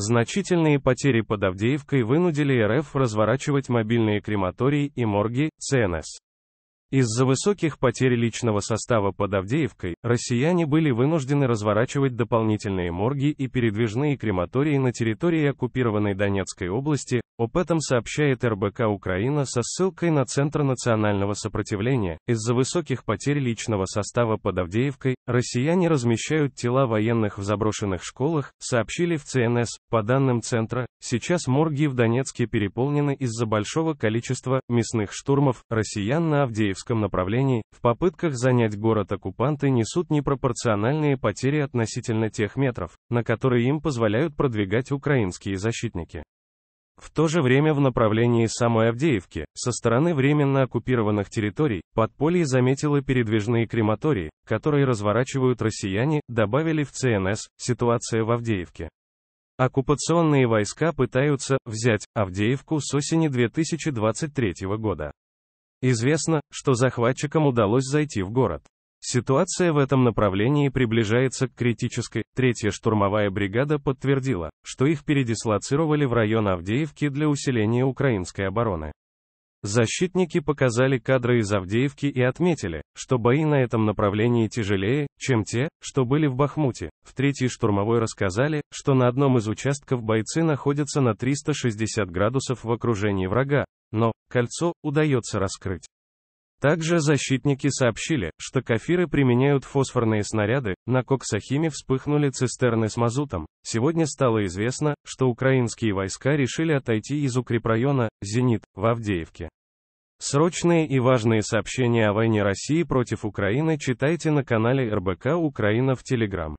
Значительные потери под Авдеевкой вынудили РФ разворачивать мобильные крематории и морги, ЦНС. Из-за высоких потерь личного состава под Авдеевкой, россияне были вынуждены разворачивать дополнительные морги и передвижные крематории на территории оккупированной Донецкой области, об этом сообщает РБК Украина со ссылкой на Центр национального сопротивления. Из-за высоких потерь личного состава под Авдеевкой, россияне размещают тела военных в заброшенных школах, сообщили в ЦНС. По данным Центра, сейчас морги в Донецке переполнены из-за большого количества мясных штурмов россиян на Авдеевке Киевском направлении, в попытках занять город оккупанты несут непропорциональные потери относительно тех метров, на которые им позволяют продвигать украинские защитники. В то же время в направлении самой Авдеевки, со стороны временно оккупированных территорий, подполье заметило передвижные крематории, которые разворачивают россияне, добавили в ЦНС, ситуация в Авдеевке. Оккупационные войска пытаются взять Авдеевку с осени 2023 года. Известно, что захватчикам удалось зайти в город. Ситуация в этом направлении приближается к критической. Третья штурмовая бригада подтвердила, что их передислоцировали в район Авдеевки для усиления украинской обороны. Защитники показали кадры из Авдеевки и отметили, что бои на этом направлении тяжелее, чем те, что были в Бахмуте. В третьей штурмовой рассказали, что на одном из участков бойцы находятся на 360 градусов в окружении врага, но, кольцо, удается раскрыть. Также защитники сообщили, что кафиры применяют фосфорные снаряды, на Коксахиме вспыхнули цистерны с мазутом. Сегодня стало известно, что украинские войска решили отойти из укрепрайона «Зенит» в Авдеевке. Срочные и важные сообщения о войне России против Украины читайте на канале РБК Украина в Телеграм.